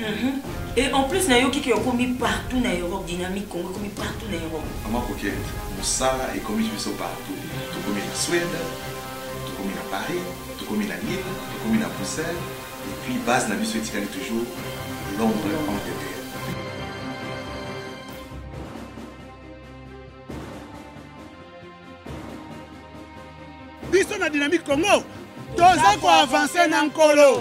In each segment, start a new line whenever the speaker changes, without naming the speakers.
Mhm. Et en plus, Nayoki qui est commis partout en Europe, dynamique Congo commis partout en Europe. Maman coquette, Moussala est commis sur partout.
Tout commis en Suède, tout commis à Paris, tout commis à Lille, tout commis à Bruxelles. Et puis, base n'a vu ce toujours Londres en DDR.
biso la dynamique congo toza dans le nkolo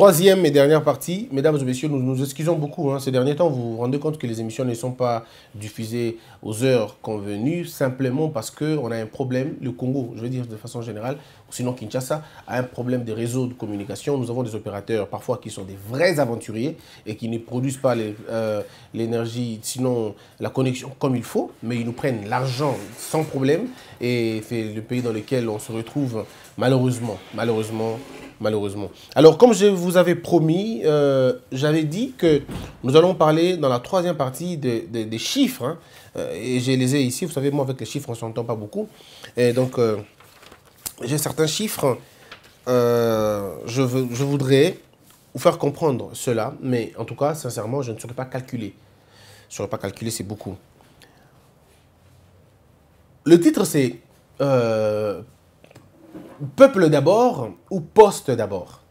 Troisième et dernière partie, mesdames et messieurs, nous nous excusons beaucoup. Hein. Ces derniers temps, vous vous rendez compte que les émissions ne sont pas diffusées aux heures convenues, simplement parce qu'on a un problème, le Congo, je veux dire de façon générale, ou sinon Kinshasa, a un problème des réseaux de communication. Nous avons des opérateurs parfois qui sont des vrais aventuriers et qui ne produisent pas euh, l'énergie, sinon la connexion comme il faut, mais ils nous prennent l'argent sans problème et c'est le pays dans lequel on se retrouve malheureusement, malheureusement malheureusement. Alors, comme je vous avais promis, euh, j'avais dit que nous allons parler dans la troisième partie des chiffres. Hein. Euh, et je les ai ici. Vous savez, moi, avec les chiffres, on ne s'entend pas beaucoup. Et donc, euh, j'ai certains chiffres. je, je voudrais vous faire comprendre cela. Mais en tout cas, sincèrement, je ne saurais pas calculer. Je ne saurais pas calculer, c'est beaucoup. Le titre, c'est Peuple d'abord ou poste d'abord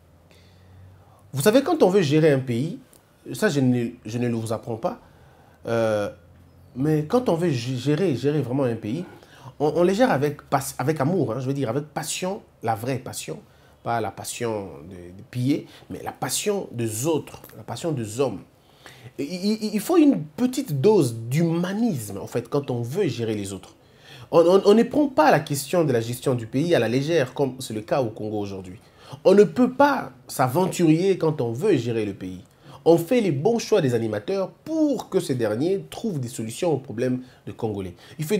Vous savez, quand on veut gérer un pays, ça je ne, je vous apprends pas, euh, mais quand on veut gérer, gérer vraiment un pays, on, le les gère avec, avec amour, hein, je veux dire, avec passion, la vraie passion, pas la passion de, piller, mais la passion des autres, la passion des hommes. il faut une petite dose d'humanisme, en fait, quand on veut gérer les autres. On, ne prend pas la question de la gestion du pays à la légère, comme c'est le cas au Congo aujourd'hui. On ne peut pas s'aventurier quand on veut gérer le pays. On fait les bons choix des animateurs pour que ces derniers trouvent des solutions aux problèmes de Congolais. Il, faut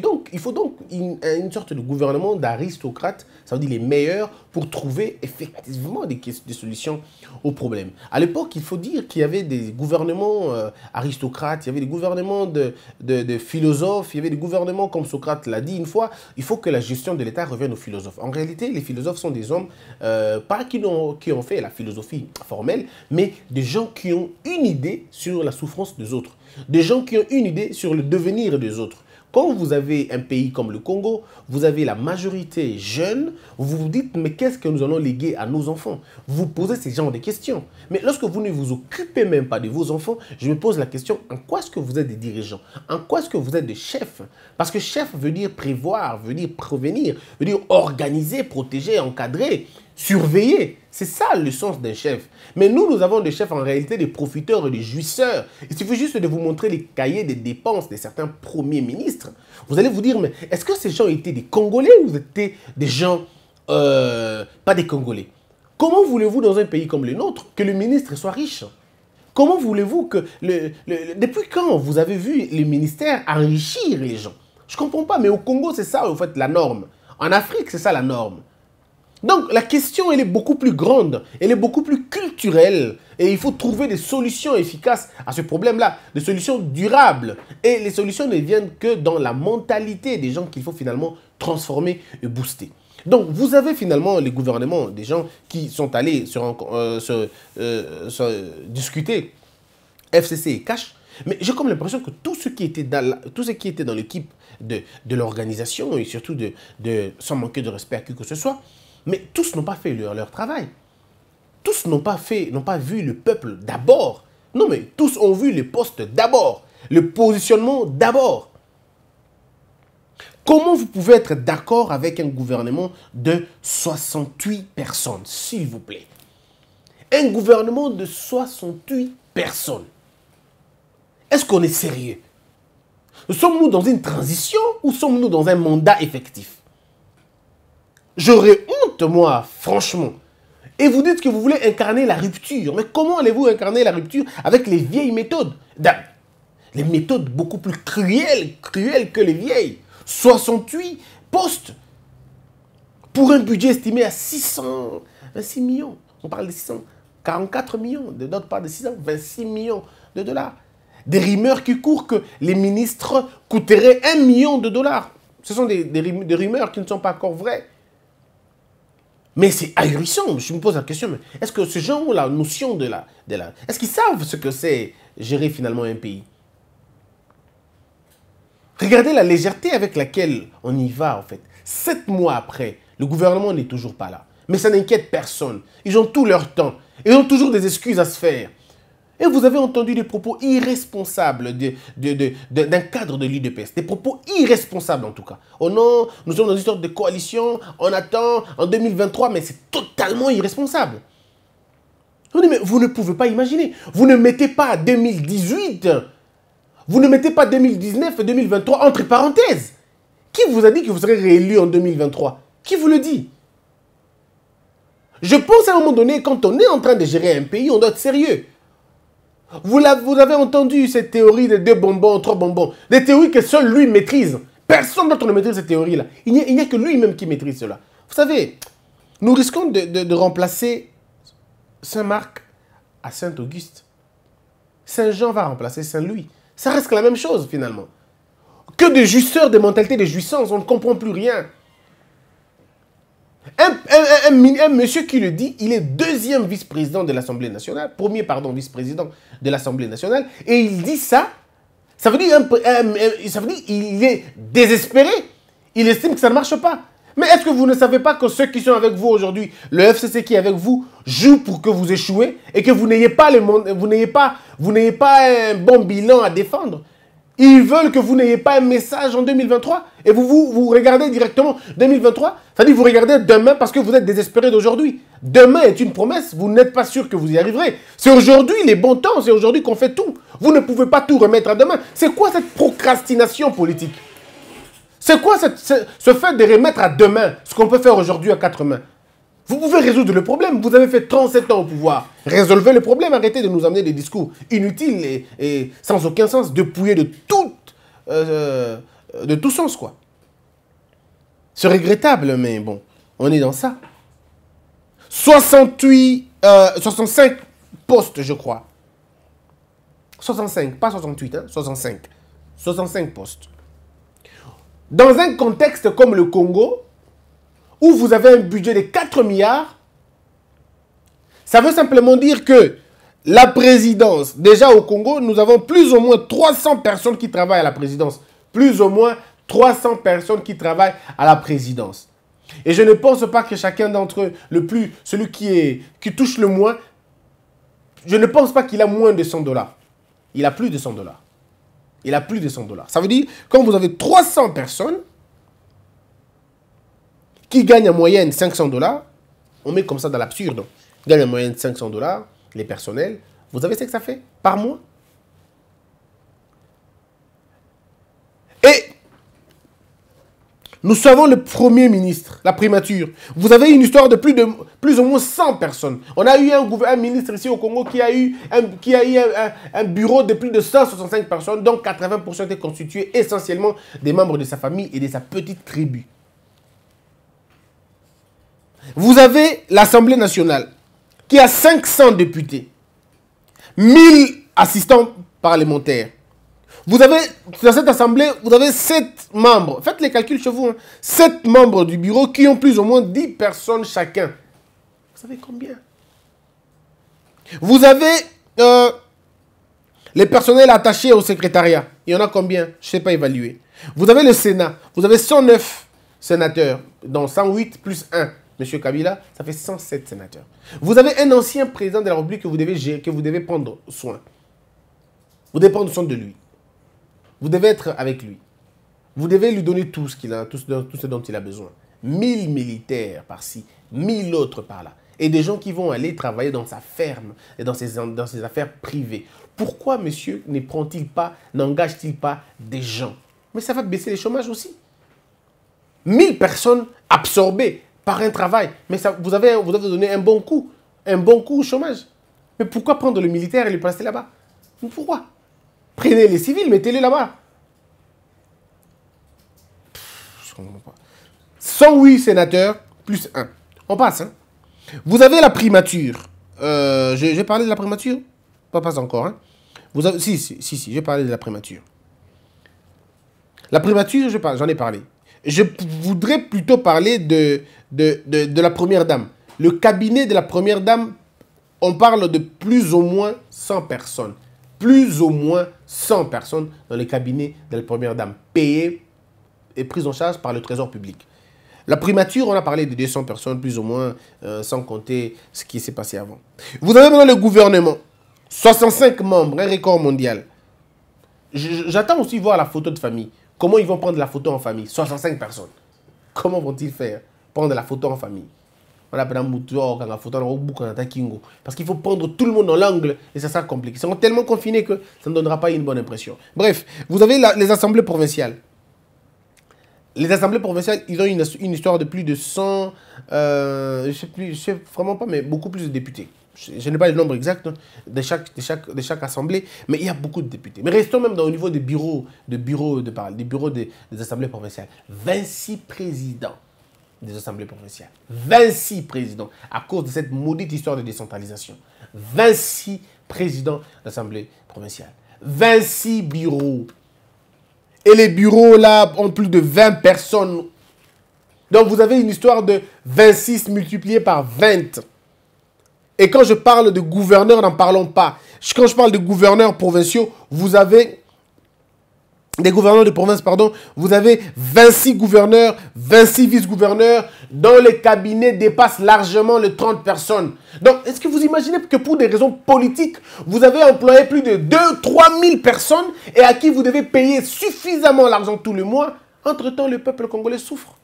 donc une, une sorte de gouvernement d'aristocrates, ça veut dire les meilleurs, pour trouver effectivement des, solutions aux problèmes. À l'époque, il faut dire qu'il y avait des gouvernements euh, aristocrates, il y avait des gouvernements de, philosophes, il y avait des gouvernements, comme Socrate l'a dit une fois, il faut que la gestion de l'État revienne aux philosophes. En réalité, les philosophes sont des hommes, euh, pas qui qui ont fait la philosophie formelle, mais des gens qui ont une idée sur la souffrance des autres, des gens qui ont une idée sur le devenir des autres quand vous avez un pays comme le Congo, vous avez la majorité jeune, vous vous dites mais qu'est-ce que nous allons léguer à nos enfants Vous posez ces genre de questions. Mais lorsque vous ne vous occupez même pas de vos enfants, je me pose la question en quoi est-ce que vous êtes des dirigeants En quoi est-ce que vous êtes des chefs Parce que chef veut dire prévoir, veut dire prévenir, veut dire organiser, protéger, encadrer surveiller. C'est ça le sens d'un chef. Mais nous, nous avons des chefs en réalité des profiteurs et des jouisseurs. Il suffit juste de vous montrer les cahiers des dépenses de certains premiers ministres. Vous allez vous dire, mais est-ce que ces gens étaient des Congolais ou étaient des gens euh, pas des Congolais Comment voulez-vous dans un pays comme le nôtre que le ministre soit riche Comment voulez-vous que... Le, depuis quand vous avez vu les ministères enrichir les gens Je ne comprends pas, mais au Congo, c'est ça, en fait, la norme. En Afrique, c'est ça la norme. Donc la question, elle est beaucoup plus grande, elle est beaucoup plus culturelle, et il faut trouver des solutions efficaces à ce problème-là, des solutions durables. Et les solutions ne viennent que dans la mentalité des gens qu'il faut finalement transformer et booster. Donc vous avez finalement les gouvernements, des gens qui sont allés euh, euh, se, discuter, FCC et Cash, mais j'ai comme l'impression que tout ce qui était dans, l'équipe de, l'organisation et surtout de, sans manquer de respect à qui que ce soit, mais tous n'ont pas fait leur, travail. Tous n'ont pas, pas vu le peuple d'abord. Non, mais tous ont vu les postes d'abord, le positionnement d'abord. Comment vous pouvez être d'accord avec un gouvernement de 68 personnes, s'il vous plaît Un gouvernement de 68 personnes. Est-ce qu'on est sérieux Sommes-nous dans une transition ou sommes-nous dans un mandat effectif J'aurais moi franchement. Et vous dites que vous voulez incarner la rupture. Mais comment allez-vous incarner la rupture avec les vieilles méthodes Les méthodes beaucoup plus cruelles, cruelles que les vieilles. 68 postes pour un budget estimé à 626 millions. On parle de 644 millions, de d'autres parlent de 626 millions de dollars. Des rumeurs qui courent que les ministres coûteraient 1 million de dollars. Ce sont des, des rumeurs qui ne sont pas encore vraies. Mais c'est ahurissant. Je me pose la question, est-ce que ces gens ont la notion de la... De la est-ce qu'ils savent ce que c'est gérer finalement un pays Regardez la légèreté avec laquelle on y va, en fait. Sept mois après, le gouvernement n'est toujours pas là. Mais ça n'inquiète personne. Ils ont tout leur temps. Ils ont toujours des excuses à se faire. Et vous avez entendu des propos irresponsables d'un de, de, cadre de l'UDPS. Des propos irresponsables en tout cas. Oh non, nous sommes dans une sorte de coalition, on attend en 2023, mais c'est totalement irresponsable. vous ne pouvez pas imaginer. Vous ne mettez pas 2018, vous ne mettez pas 2019 et 2023 entre parenthèses. Qui vous a dit que vous serez réélu en 2023 Qui vous le dit Je pense à un moment donné, quand on est en train de gérer un pays, on doit être sérieux. Vous, avez, entendu cette théorie des deux bonbons, trois bonbons. Des théories que seul lui maîtrise. Personne d'autre ne maîtrise cette théorie-là. Il n'y a, que lui-même qui maîtrise cela. Vous savez, nous risquons de, remplacer Saint-Marc à Saint-Auguste. Saint-Jean va remplacer Saint-Louis. Ça reste la même chose finalement. Que de jouisseurs de mentalité de jouissances, on ne comprend plus rien. Un, monsieur qui le dit, il est deuxième vice-président de l'Assemblée nationale, premier, pardon, vice-président de l'Assemblée nationale, et il dit ça, ça veut dire, ça il est désespéré. Il estime que ça ne marche pas. Mais est-ce que vous ne savez pas que ceux qui sont avec vous aujourd'hui, le FCC qui est avec vous, joue pour que vous échouez et que vous n'ayez pas, vous n'ayez pas, vous n'ayez pas un bon bilan à défendre ils veulent que vous n'ayez pas un message en 2023 et vous, vous, vous regardez directement 2023, Ça à dire vous regardez demain parce que vous êtes désespéré d'aujourd'hui. Demain est une promesse, vous n'êtes pas sûr que vous y arriverez. C'est aujourd'hui les bons temps, c'est aujourd'hui qu'on fait tout. Vous ne pouvez pas tout remettre à demain. C'est quoi cette procrastination politique C'est quoi ce, ce fait de remettre à demain ce qu'on peut faire aujourd'hui à quatre mains vous pouvez résoudre le problème. Vous avez fait 37 ans au pouvoir. Résolvez le problème. Arrêtez de nous amener des discours inutiles et, sans aucun sens, dépouillés de, tout, euh, de tout sens, quoi. C'est regrettable, mais bon, on est dans ça. 68, 65 euh, postes, je crois. 65, pas 68, 65. 65 postes. Dans un contexte comme le Congo, où vous avez un budget de 4 milliards, ça veut simplement dire que la présidence, déjà au Congo, nous avons plus ou moins 300 personnes qui travaillent à la présidence. Plus ou moins 300 personnes qui travaillent à la présidence. Et je ne pense pas que chacun d'entre eux, le plus, celui qui, est, qui touche le moins, je ne pense pas qu'il a moins de 100 dollars. Il a plus de 100 dollars. Il a plus de 100 dollars. Ça veut dire, quand vous avez 300 personnes, qui gagne en moyenne 500 dollars, on met comme ça dans l'absurde, gagne en moyenne 500 dollars, les personnels, vous savez ce que ça fait par mois Et nous savons le Premier ministre, la primature. Vous avez une histoire de plus, de, plus ou moins 100 personnes. On a eu un, ministre ici au Congo qui a eu, un, qui a eu un, bureau de plus de 165 personnes, dont 80% étaient constitués essentiellement des membres de sa famille et de sa petite tribu. Vous avez l'Assemblée nationale qui a 500 députés, 1000 assistants parlementaires. Vous avez, dans cette assemblée, vous avez 7 membres. Faites les calculs chez vous. 7 hein. membres du bureau qui ont plus ou moins 10 personnes chacun. Vous savez combien Vous avez euh, les personnels attachés au secrétariat. Il y en a combien Je ne sais pas évaluer. Vous avez le Sénat. Vous avez 109 sénateurs, dont 108 plus 1. Monsieur Kabila, ça fait 107 sénateurs. Vous avez un ancien président de la République que vous devez gérer, que vous devez prendre soin. Vous devez prendre soin de lui. Vous devez être avec lui. Vous devez lui donner tout ce, qu'il a, tout ce, dont il a besoin. 1000 militaires par-ci, 1000 autres par-là. Et des gens qui vont aller travailler dans sa ferme et dans ses, affaires privées. Pourquoi, monsieur, ne prend-il pas, n'engage-t-il pas des gens Mais ça va baisser les chômages aussi. 1000 personnes absorbées par un travail. Mais ça, vous, avez, vous avez donné un bon coup, un bon coup au chômage. Mais pourquoi prendre le militaire et le placer là-bas Pourquoi Prenez les civils, mettez-les là-bas. 108 sénateurs plus 1. On passe. Hein. Vous avez la primature. Euh, j'ai parlé de la primature Pas, pas encore. Hein. Vous si, si, si, j'ai parlé de la primature. La primature, j'en ai parlé. Je voudrais plutôt parler de, de, la Première Dame. Le cabinet de la Première Dame, on parle de plus ou moins 100 personnes. Plus ou moins 100 personnes dans le cabinet de la Première Dame, payées et prises en charge par le Trésor public. La primature, on a parlé de 200 personnes, plus ou moins, euh, sans compter ce qui s'est passé avant. Vous avez maintenant le gouvernement. 65 membres, un record mondial. J'attends aussi voir la photo de famille. Comment ils vont prendre la photo en famille 65 personnes. Comment vont-ils faire prendre la photo en famille. On Parce qu'il faut prendre tout le monde dans l'angle et ça sera compliqué. Ils seront tellement confinés que ça ne donnera pas une bonne impression. Bref, vous avez les assemblées provinciales. Les assemblées provinciales, ils ont une, histoire de plus de 100, euh, je sais plus, sais vraiment pas, mais beaucoup plus de députés. Je, n'ai pas le nombre exact hein, de chaque, de, chaque, de chaque assemblée, mais il y a beaucoup de députés. Mais restons même dans, au niveau des bureaux, de bureaux de parole, des bureaux des, des assemblées provinciales. 26 présidents des assemblées provinciales. 26 présidents à cause de cette maudite histoire de décentralisation. 26 présidents d'assemblées provinciales. 26 bureaux. Et les bureaux là ont plus de 20 personnes. Donc vous avez une histoire de 26 multiplié par 20. Et quand je parle de gouverneurs, n'en parlons pas. Quand je parle de gouverneurs provinciaux, vous avez des gouverneurs de province, pardon, vous avez 26 gouverneurs, 26 vice-gouverneurs, dont les cabinets dépassent largement les 30 personnes. Donc, est-ce que vous imaginez que pour des raisons politiques, vous avez employé plus de 2-3 000 personnes et à qui vous devez payer suffisamment l'argent tous les mois Entre-temps, le peuple congolais souffre.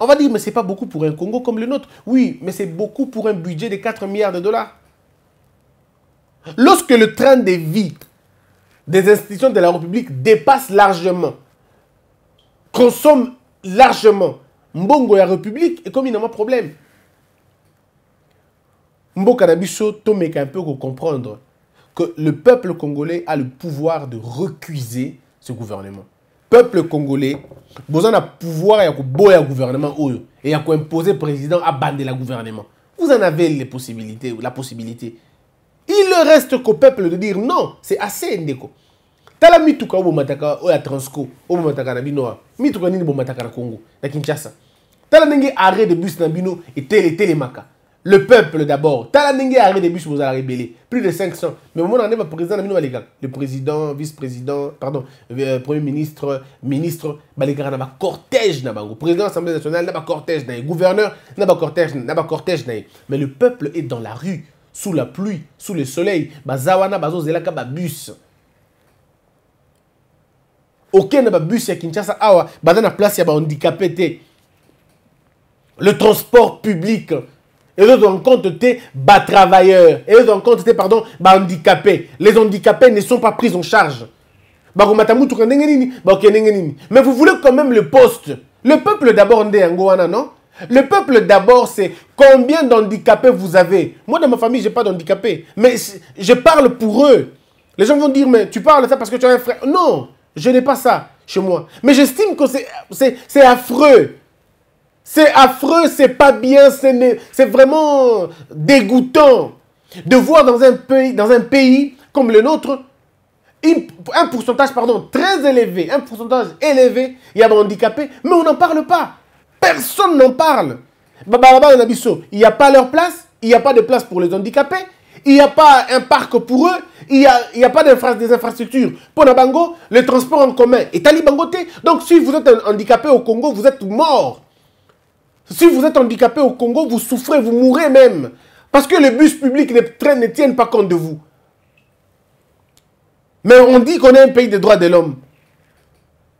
On va dire, mais c'est pas beaucoup pour un Congo comme le nôtre. Oui, mais c'est beaucoup pour un budget de 4 milliards de dollars. Lorsque le train des vie des institutions de la République dépassent largement, consomment largement Mbongo et la République, et comme il a pas de problème. Mbongo un peu pour comprendre que le peuple congolais a le pouvoir de recuser ce gouvernement. Peuple congolais, besoin d'un pouvoir et un gouvernement et a imposer président à bander le gouvernement. Vous en avez les possibilités, la possibilité il ne reste qu'au peuple de dire non c'est assez ndeko tala mituka mataka o ya transco mataka na bino awa mituka nini bomataka na congo na kinshasa tala un arrêt de bus na bino e télé etelemaka le peuple d'abord tala nengi arrêt de bus de rebele plus de 500 mais moment omona a le na bino balekaka le président vice président pardon euh, premier ministre ministre y na cortège na Le président de l'Assemblée nationale na un cortège. Le gouverneur na cortège, na cortège. mais le peuple est dans la rue sous la pluie, sous le soleil, bazawana ka ba bus. okende babus ya kinshasa awa bazana place ya handicapé. le transport public bas travailleurs, Et Et en compte des pardon handicapés. les handicapés ne sont pas pris en charge mais vous voulez quand même le poste le peuple d'abord est en non le peuple d'abord, c'est combien d'handicapés vous avez. Moi, dans ma famille, je n'ai pas d'handicapés. Mais je parle pour eux. Les gens vont dire, mais tu parles ça parce que tu as un frère. Non, je n'ai pas ça chez moi. Mais j'estime que c'est affreux. C'est affreux, c'est pas bien, c'est vraiment dégoûtant de voir dans un pays, dans un pays comme le nôtre un pourcentage pardon, très élevé, un pourcentage élevé, il y a des handicapés, mais on n'en parle pas. Personne n'en parle. Il n'y a pas leur place, il n'y a pas de place pour les handicapés, il n'y a pas un parc pour eux, il n'y a, a pas des infrastructures. Pour Nabango, le transport en commun est Bangoté. Donc si vous êtes un handicapé au Congo, vous êtes mort. Si vous êtes handicapé au Congo, vous souffrez, vous mourrez même. Parce que les bus publics les trains ne tiennent pas compte de vous. Mais on dit qu'on est un pays des droits de l'homme.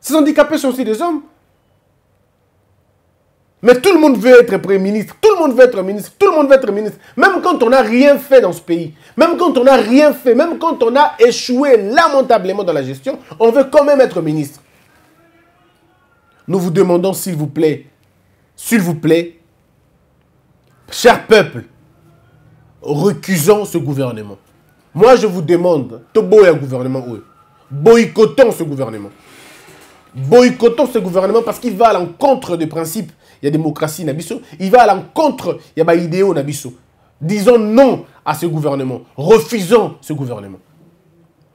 Ces handicapés sont aussi des hommes. Mais tout le monde veut être Premier ministre, tout le monde veut être ministre, tout le monde veut être ministre. Même quand on n'a rien fait dans ce pays, même quand on n'a rien fait, même quand on a échoué lamentablement dans la gestion, on veut quand même être ministre. Nous vous demandons s'il vous plaît, s'il vous plaît, cher peuple, recusons ce gouvernement. Moi je vous demande, Tobo est un gouvernement, oui. Boycottons ce gouvernement. Boycottons ce gouvernement parce qu'il va à l'encontre des principes il y a démocratie Nabisso, il va à l'encontre, il y a pas idéaux Nabisso. Disons non à ce gouvernement, refusons ce gouvernement.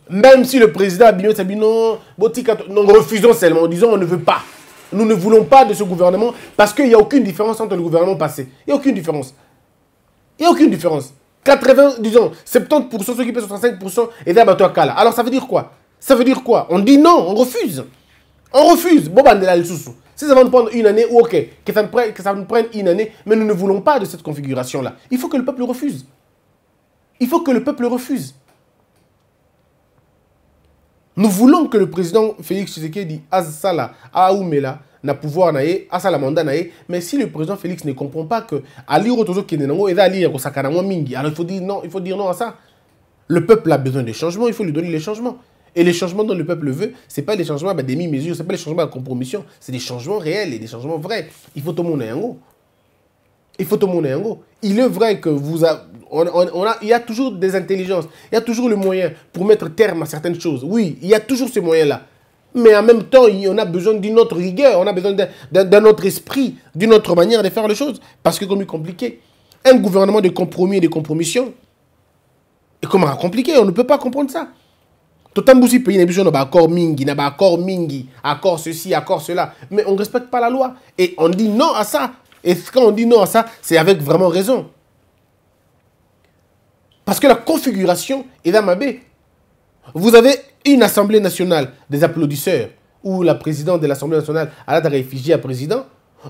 Même si le président a dit non, refusons seulement, disons on ne veut pas. Nous ne voulons pas de ce gouvernement parce qu'il n'y a aucune différence entre le gouvernement passé. Il n'y a aucune différence. Il n'y a aucune différence. 80, disons, 70% s'occupent 65% et d'abattoir à Kala. Alors ça veut dire quoi Ça veut dire quoi On dit non, on refuse. On refuse. Bon, de la si ça va nous prendre une année, ok, que ça, nous prenne, nous prenne une année, mais nous ne voulons pas de cette configuration-là. Il faut que le peuple refuse. Il faut que le peuple refuse. Nous voulons que le président Félix Tshisekedi Azala Aoumela na pouvoir asala mandat n'aie. mais si le président Félix ne comprend pas que ali rotozo nango Ali alors il faut dire non il faut dire non à ça le peuple a besoin de changements il faut lui donner les changements et les changements dont le peuple veut, ce pas les changements à des mesure mesures ce pas des changements à compromission, c'est des changements réels et des changements vrais. Il faut tout le monde en Il faut tout le monde Il est vrai que vous il y a toujours des intelligences, il y a toujours le moyen pour mettre terme à certaines choses. Oui, il y a toujours ce moyen-là. Mais en même temps, on a besoin d'une autre rigueur, on a besoin d'un autre esprit, d'une autre manière de faire les choses. Parce que comme est compliqué, un gouvernement de compromis et de compromissions, et comment compliqué, on ne peut pas comprendre ça. Tout temps, pays na besoin na mingi na accord mingi accord ceci accord cela mais on ne respecte pas la loi et on dit non à ça et quand on dit non à ça c'est avec vraiment raison parce que la configuration est ma bé. vous avez une assemblée nationale des applaudisseurs où la présidente de l'assemblée nationale a la réfugier à président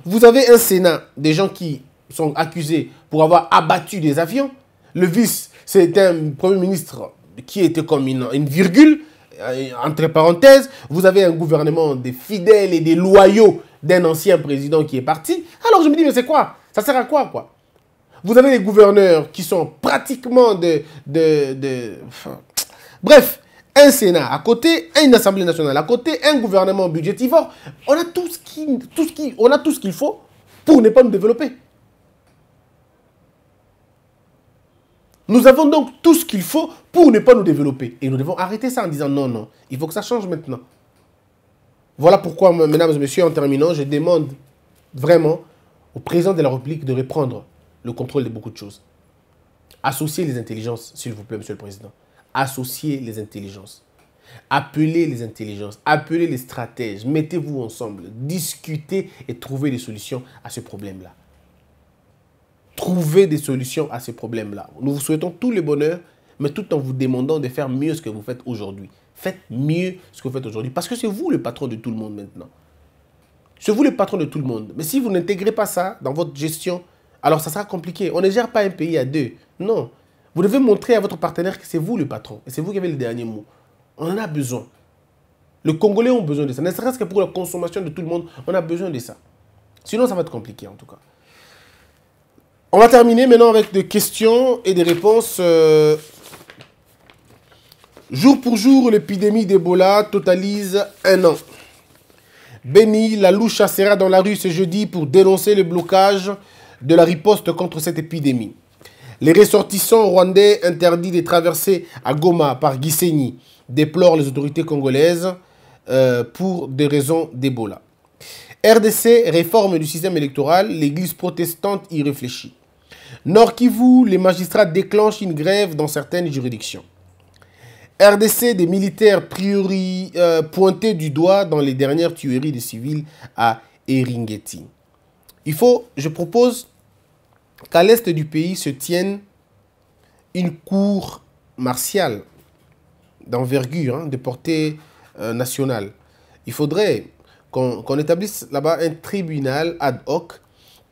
vous avez un sénat des gens qui sont accusés pour avoir abattu des avions le vice c'est un premier ministre qui était comme une, virgule, euh, entre parenthèses, vous avez un gouvernement des fidèles et des loyaux d'un ancien président qui est parti. Alors je me dis, mais c'est quoi Ça sert à quoi, quoi Vous avez des gouverneurs qui sont pratiquement de... de, bref, un Sénat à côté, une Assemblée nationale à côté, un gouvernement budgétivore. On a tout ce qu'il tout ce qui, on a tout ce qu'il faut pour ne pas nous développer. Nous avons donc tout ce qu'il faut pour ne pas nous développer. Et nous devons arrêter ça en disant non, non, il faut que ça change maintenant. Voilà pourquoi, mesdames et messieurs, en terminant, je demande vraiment au président de la République de reprendre le contrôle de beaucoup de choses. Associez les intelligences, s'il vous plaît, monsieur le président. Associez les intelligences. Appelez les intelligences, appelez les stratèges, mettez-vous ensemble, discutez et trouvez des solutions à ce problème-là trouver des solutions à ces problèmes-là. Nous vous souhaitons tout le bonheur, mais tout en vous demandant de faire mieux ce que vous faites aujourd'hui. Faites mieux ce que vous faites aujourd'hui, parce que c'est vous le patron de tout le monde maintenant. C'est vous le patron de tout le monde. Mais si vous n'intégrez pas ça dans votre gestion, alors ça sera compliqué. On ne gère pas un pays à deux. Non. Vous devez montrer à votre partenaire que c'est vous le patron. Et c'est vous qui avez le dernier mot. On en a besoin. Les Congolais ont besoin de ça. Ne serait-ce que pour la consommation de tout le monde, on a besoin de ça. Sinon, ça va être compliqué en tout cas. On va terminer maintenant avec des questions et des réponses. Euh, jour pour jour, l'épidémie d'Ebola totalise un an. Béni, la louche chassera dans la rue ce jeudi pour dénoncer le blocage de la riposte contre cette épidémie. Les ressortissants rwandais interdits de traverser à Goma par Gisenyi déplorent les autorités congolaises euh, pour des raisons d'Ebola. RDC, réforme du système électoral, l'Église protestante y réfléchit. Nord Kivu, les magistrats déclenchent une grève dans certaines juridictions. RDC, des militaires priori, euh, pointés du doigt dans les dernières tueries de civils à Eringeti. Il faut, je propose, qu'à l'est du pays se tienne une cour martiale d'envergure, hein, de portée euh, nationale. Il faudrait qu'on établisse là-bas un tribunal ad hoc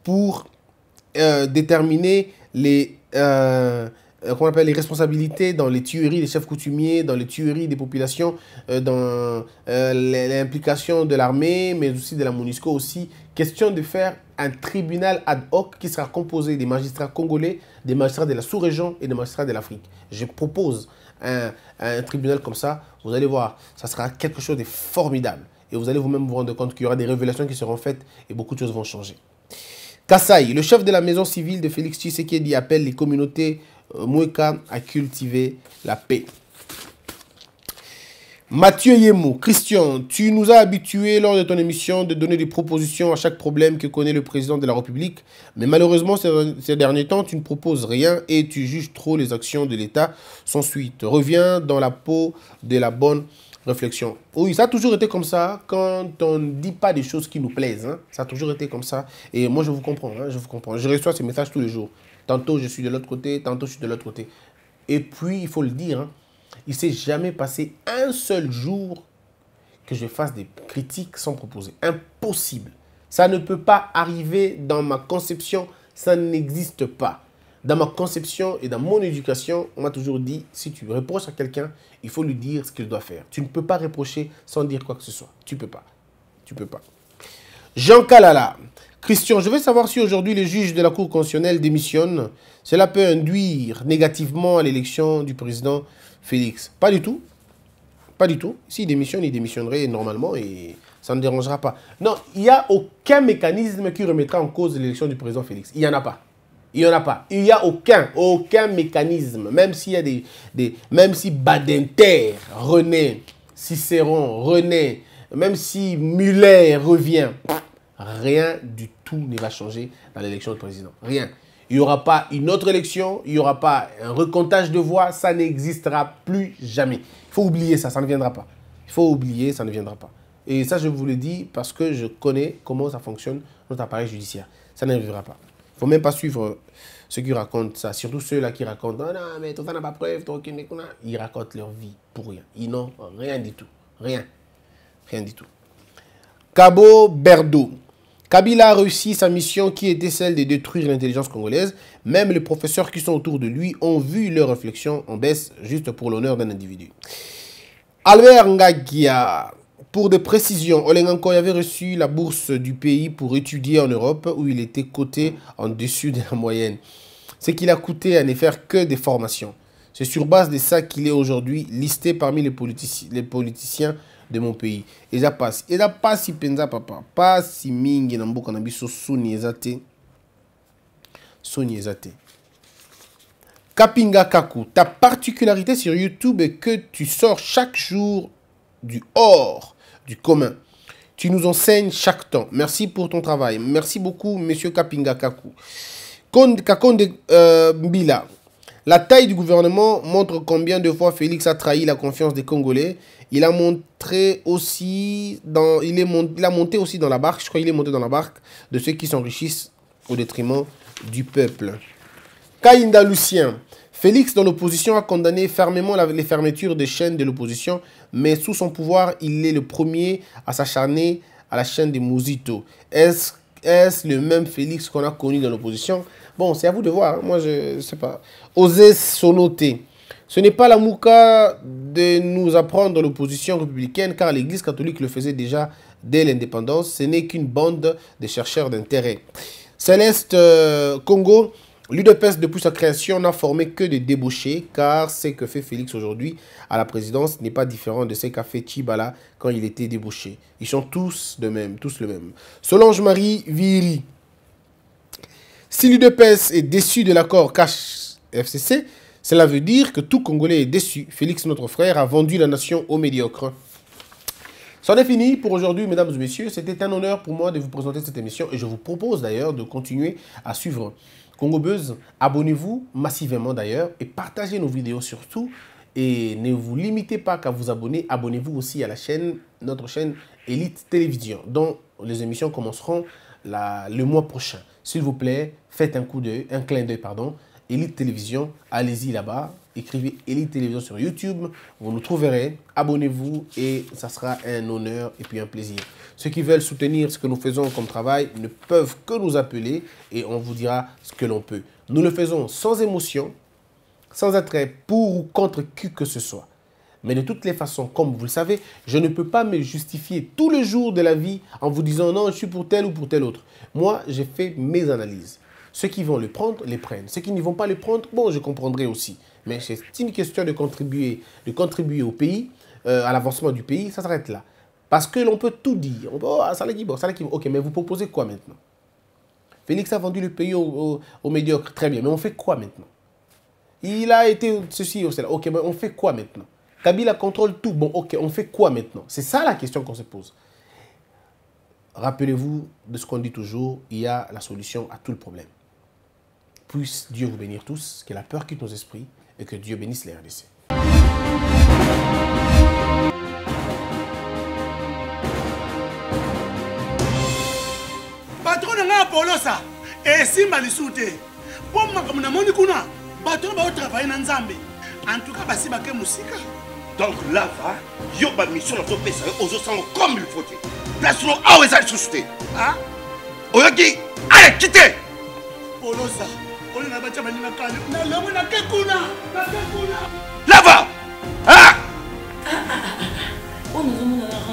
pour euh, déterminer les, euh, euh, appelle les responsabilités dans les tueries des chefs coutumiers, dans les tueries des populations, dans l'implication de l'armée, mais aussi de la MONUSCO aussi. Question de faire un tribunal ad hoc qui sera composé des magistrats congolais, des magistrats de la sous-région et des magistrats de l'Afrique. Je propose un, un tribunal comme ça. Vous allez voir, ça sera quelque chose de formidable. Et vous allez vous-même vous rendre compte qu'il y aura des révélations qui seront faites et beaucoup de choses vont changer. Kassai, le chef de la maison civile de Félix Tshisekedi appelle les communautés euh, Mweka à cultiver la paix. Mathieu Yemou, Christian, tu nous as habitués lors de ton émission de donner des propositions à chaque problème que connaît le président de la République, mais malheureusement ces derniers temps tu ne proposes rien et tu juges trop les actions de l'État sans suite. Reviens dans la peau de la bonne réflexion. Oui, ça a toujours été comme ça quand on ne dit pas des choses qui nous plaisent. Hein, ça a toujours été comme ça. Et moi, je vous comprends. Hein, je vous comprends. Je reçois ces messages tous les jours. Tantôt, je suis de l'autre côté, tantôt, je suis de l'autre côté. Et puis, il faut le dire, hein, il ne s'est jamais passé un seul jour que je fasse des critiques sans proposer. Impossible. Ça ne peut pas arriver dans ma conception. Ça n'existe pas. Dans ma conception et dans mon éducation, on m'a toujours dit, si tu reproches à quelqu'un, il faut lui dire ce qu'il doit faire. Tu ne peux pas reprocher sans dire quoi que ce soit. Tu peux pas. Tu peux pas. Jean calala Christian, je veux savoir si aujourd'hui les juges de la Cour constitutionnelle démissionnent. Cela peut induire négativement à l'élection du président Félix. Pas du tout. Pas du tout. S'il démissionne, il démissionnerait normalement et ça ne dérangera pas. Non, il n'y a aucun mécanisme qui remettra en cause l'élection du président Félix. Il n'y en a pas. Il n'y en a pas. Il n'y a aucun, aucun mécanisme. Même s'il y des, des Même si Badinter René, Cicéron René, même si Muller revient, rien du tout ne va changer dans l'élection du président. Rien. Il n'y aura pas une autre élection, il n'y aura pas un recomptage de voix, ça n'existera plus jamais. Il faut oublier ça, ça ne viendra pas. Il faut oublier, ça ne viendra pas. Et ça, je vous le dis parce que je connais comment ça fonctionne, notre appareil judiciaire. Ça ne viendra pas ne faut même pas suivre euh, ceux qui racontent ça, surtout ceux-là qui racontent ah non, mais toi, n'a pas preuve, Ils racontent leur vie pour rien. Ils n'ont rien du tout. Rien. Rien du tout. Cabo Berdo. Kabila a réussi sa mission qui était celle de détruire l'intelligence congolaise. Même les professeurs qui sont autour de lui ont vu leurs réflexions en baisse juste pour l'honneur d'un individu. Albert Ngagia, pour des précisions, Olengankoy avait reçu la bourse du pays pour étudier en Europe où il était coté en dessus de la moyenne, ce qui l'a coûté à ne faire que des formations. C'est sur base de ça qu'il est aujourd'hui listé parmi les, les, politiciens de mon pays. Et ça passe. Et ça passe si penza papa. Pas si mingi na mboka na soniezate. Kapinga Kaku, ta particularité sur YouTube est que tu sors chaque jour du hors du commun. Tu nous enseignes chaque temps. Merci pour ton travail. Merci beaucoup, Monsieur Kapinga Kaku. Kakonde euh, La taille du gouvernement montre combien de fois Félix a trahi la confiance des Congolais. Il a montré aussi dans, il, est monté la a monté aussi dans la barque. Je crois qu'il est monté dans la barque de ceux qui s'enrichissent au détriment du peuple. Kainda Lucien. Félix, dans l'opposition, a condamné fermement les fermetures des chaînes de l'opposition, mais sous son pouvoir, il est le premier à s'acharner à la chaîne de Mozito. Est-ce le même Félix qu'on a connu dans l'opposition Bon, c'est à vous de voir, hein. moi je ne sais pas. Osez sonoter. Ce n'est pas la mouka de nous apprendre l'opposition républicaine, car l'Église catholique le faisait déjà dès l'indépendance. Ce n'est qu'une bande de chercheurs d'intérêt. Céleste euh, Congo L'UDPS, depuis sa création, n'a formé que des débauchés, car ce que fait Félix aujourd'hui à la présidence n'est pas différent de ce qu'a fait Chibala quand il était débauché. Ils sont tous de même, tous le même. Solange Marie Viri. Si l'UDPS est déçu de l'accord cash-FCC, cela veut dire que tout Congolais est déçu. Félix, notre frère, a vendu la nation aux médiocres. C'en est fini pour aujourd'hui, mesdames et messieurs. C'était un honneur pour moi de vous présenter cette émission et je vous propose d'ailleurs de continuer à suivre Congo Buzz, abonnez-vous massivement d'ailleurs et partagez nos vidéos surtout. Et ne vous limitez pas qu'à vous abonner, abonnez-vous aussi à la chaîne, notre chaîne Elite Télévision, dont les émissions commenceront le mois prochain. S'il vous plaît, faites un coup d'œil, un clin d'œil, pardon. Elite Télévision, allez-y là-bas, écrivez Elite Télévision sur YouTube, vous nous trouverez, abonnez-vous et ça sera un honneur et puis un plaisir. Ceux qui veulent soutenir ce que nous faisons comme travail ne peuvent que nous appeler et on vous dira ce que l'on peut. Nous le faisons sans émotion, sans attrait pour ou contre qui que ce soit. Mais de toutes les façons, comme vous le savez, je ne peux pas me justifier tous les jours de la vie en vous disant non, je suis pour tel ou pour tel autre. Moi, j'ai fait mes analyses. Ceux qui vont le prendre, les prennent. Ceux qui n'y vont pas le prendre, bon, je comprendrai aussi. Mais c'est une question de contribuer, de contribuer au pays, euh, à l'avancement du pays, ça s'arrête là. Parce que l'on peut tout dire. On peut, oh, ça ça Ok, mais vous proposez quoi maintenant Félix a vendu le pays aux au, médiocres, très bien, mais on fait quoi maintenant Il a été ceci ou cela. Ok, mais on fait quoi maintenant Kabila contrôle tout. Bon, ok, on fait quoi maintenant C'est ça la question qu'on se pose. Rappelez-vous de ce qu'on dit toujours, il y a la solution à tout le problème. Puisse Dieu vous bénir tous, que la peur quitte nos esprits, et que Dieu bénisse les RDC.
Patron n'a polosa et eh, si malisouté. Pour ma comme na moni kuna, patron ba travailler dans na En tout cas, basi baké musika. Donc là va, yo ba mission na topesa yo ozosango comme il faut. Place lo awe za susute. Ah? Oyoki, allez quitter. Polosa. Lava On a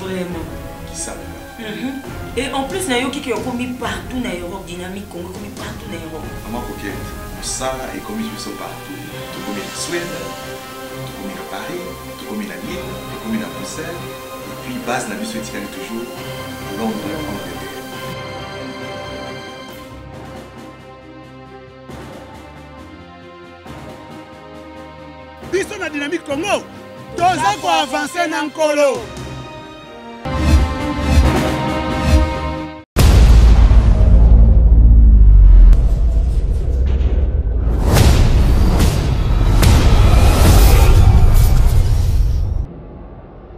Vraiment. Qui mm-hmm. Et en plus, est qui a commis partout dans l'Europe, dynamique, commis partout dans l'Europe. Maman Coquette, Ça
est commis partout. Tu commis Suède, tu commis à Paris, tu commis à Lille, tu commis à Bruxelles. Et puis, base, la on est toujours Londres, Bruxelles
économique congo toza koavanse na nkolo